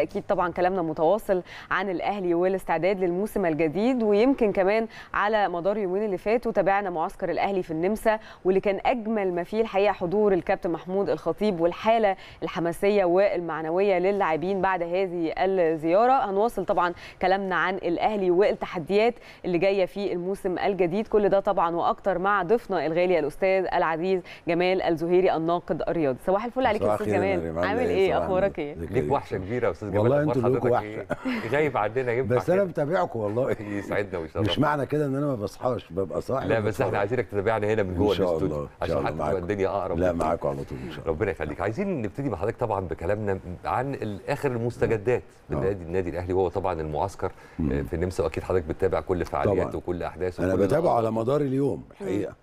اكيد طبعا كلامنا متواصل عن الاهلي والاستعداد للموسم الجديد ويمكن كمان على مدار يومين اللي فاتوا تابعنا معسكر الاهلي في النمسا واللي كان اجمل ما فيه الحقيقه حضور الكابتن محمود الخطيب والحاله الحماسيه والمعنويه للاعبين بعد هذه الزياره هنواصل طبعا كلامنا عن الاهلي والتحديات اللي جايه في الموسم الجديد كل ده طبعا واكتر مع ضيفنا الغالي الاستاذ العزيز جمال الزهيري الناقد الرياضي صباح الفل عليك يا استاذ جمال عامل ايه, إيه؟ اخبارك ايه ليك وحشه كبيره استاذ جمال والله انتوا لكم وحشه إيه؟ غايب بعدنا ينفع بس انا متابعكم والله يسعدنا ويشرفنا مش معنى كده ان انا ما بصحاش ببقى صاحي لا بس احنا عايزينك تتابعنا هنا من جوه الاستوديو عشان حتى تبقى الدنيا اقرب لا معاكم على طول ان شاء الله ربنا يخليك عايزين نبتدي مع حضرتك طبعا بكلامنا عن اخر المستجدات للنادي آه. النادي الاهلي وهو طبعا المعسكر في النمسا واكيد حضرتك بتتابع كل فعالياته وكل احداثه انا بتابعه على مدار اليوم الحقيقه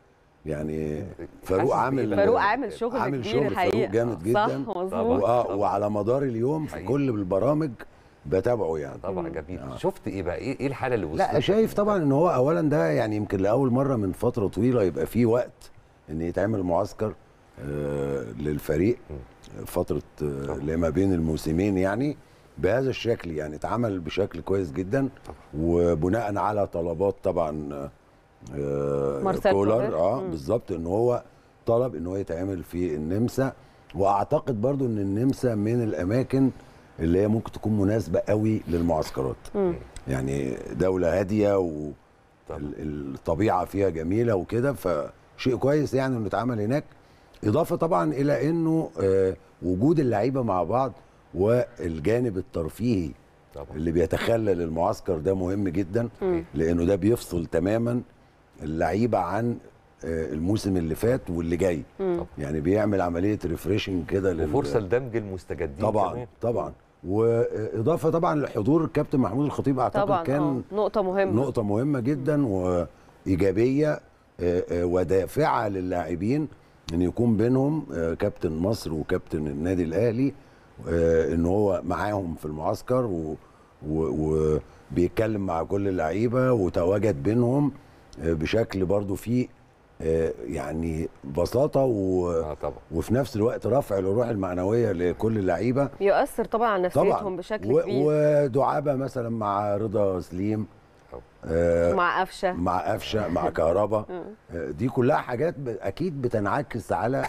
يعني فاروق عامل فاروق عامل شغل عامل كبير شغل الحقيقة. فاروق جامد جدا صح مظبوط وعلى مدار اليوم في كل البرامج بتابعه يعني طبعا جميل آه. شفت ايه بقى ايه, إيه الحاله اللي وصلت لا شايف طبعا ان هو اولا ده يعني يمكن لاول مره من فتره طويله يبقى في وقت ان يتعمل معسكر آه للفريق فتره آه ما بين الموسمين يعني بهذا الشكل يعني اتعمل بشكل كويس جدا وبناء على طلبات طبعا آه، آه، مارسيل كولر اه بالظبط ان هو طلب ان هو يتعمل في النمسا واعتقد برضو ان النمسا من الاماكن اللي هي ممكن تكون مناسبه قوي للمعسكرات مم. يعني دوله هاديه والطبيعه فيها جميله وكده فشيء كويس يعني انه اتعمل هناك اضافه طبعا الى انه آه، وجود اللعيبه مع بعض والجانب الترفيهي طبعا. اللي بيتخلل المعسكر ده مهم جدا لانه ده بيفصل تماما اللعيبه عن آه، الموسم اللي فات واللي جاي طبعا. يعني بيعمل عمليه ريفريشنج كده لل... وفرصه لدمج المستجدين طبعا كمان. طبعا واضافه طبعا لحضور الكابتن محمود الخطيب اعتقد طبعا كان أوه. نقطه مهمه نقطه مهمه جدا وايجابيه آه، آه، ودافعه للاعبين ان يكون بينهم كابتن مصر وكابتن النادي الاهلي ان هو معاهم في المعسكر وبيتكلم مع كل اللعيبه وتواجد بينهم بشكل برضو فيه آه، يعني بساطه و... آه وفي نفس الوقت رفع الروح المعنويه لكل اللعيبه يؤثر طبعا على نفسيتهم طبعا. بشكل و... كبير ودعابه مثلا مع رضا سليم آه مع قفشه مع قفشه مع كهربا آه. آه، دي كلها حاجات اكيد بتنعكس على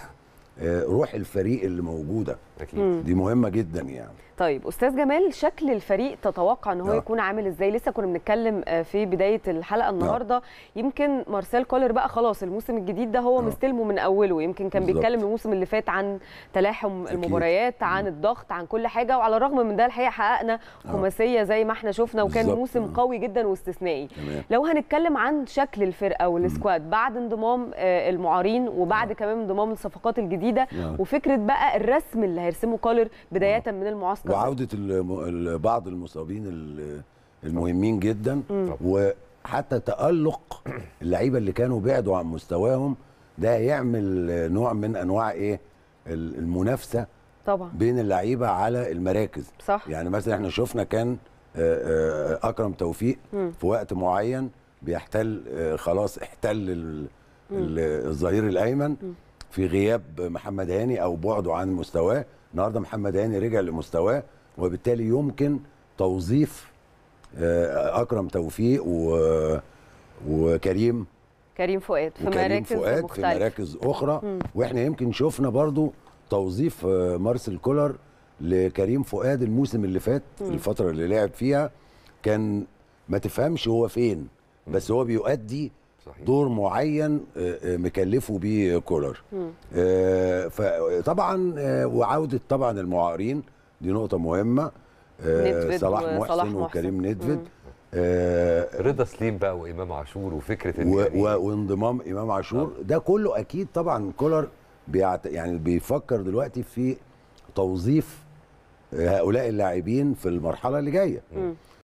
آه، روح الفريق اللي موجوده اكيد دي مهمه جدا يعني طيب استاذ جمال شكل الفريق تتوقع ان هو آه. يكون عامل ازاي لسه كنا بنتكلم آه، في بدايه الحلقه النهارده يمكن مارسيل كولر بقى خلاص الموسم الجديد ده هو أه. مستلمه من اوله يمكن كان بالزبط. بيتكلم الموسم اللي فات عن تلاحم أكيد. المباريات عن الضغط عن كل حاجه وعلى الرغم من ده الحقيقه حققنا خماسيه زي ما احنا شفنا وكان بالزبط. موسم أه. قوي جدا واستثنائي تمام. لو هنتكلم عن شكل الفرقه والسكواد بعد انضمام المعارين وبعد أه. كمان انضمام الصفقات الجديده جديده نعم. وفكره بقى الرسم اللي هيرسمه كولر بدايه نعم. من المعسكر وعوده بعض المصابين المهمين جدا وحتى تالق اللعيبه اللي كانوا بعدوا عن مستواهم ده يعمل نوع من انواع ايه المنافسه طبعا بين اللعيبه على المراكز صح يعني مثلا احنا شفنا كان اكرم توفيق مم. في وقت معين بيحتل خلاص احتل الظهير الايمن مم. في غياب محمد هاني او بعده عن مستواه النهارده محمد هاني رجع لمستواه وبالتالي يمكن توظيف آه، اكرم توفيق و... وكريم كريم فؤاد في مراكز فؤاد في مراكز اخرى واحنا يمكن شفنا برضو توظيف آه، مارسيل كولر لكريم فؤاد الموسم اللي فات الفتره اللي لعب فيها كان ما تفهمش هو فين بس هو بيؤدي صحيح. دور معين آه، آه، مكلفه بيه كولر آه، فطبعا وعوده طبعا المعارين دي نقطه مهمه صلاح محسن وكريم ندفد رضا سليم بقى وامام عاشور وفكره و... و... وانضمام امام عاشور ده كله اكيد طبعا كولر بيعت... يعني بيفكر دلوقتي في توظيف هؤلاء اللاعبين في المرحله اللي جايه